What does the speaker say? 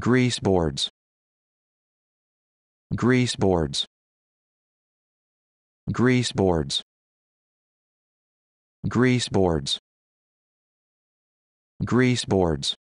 grease boards grease boards grease boards grease boards grease boards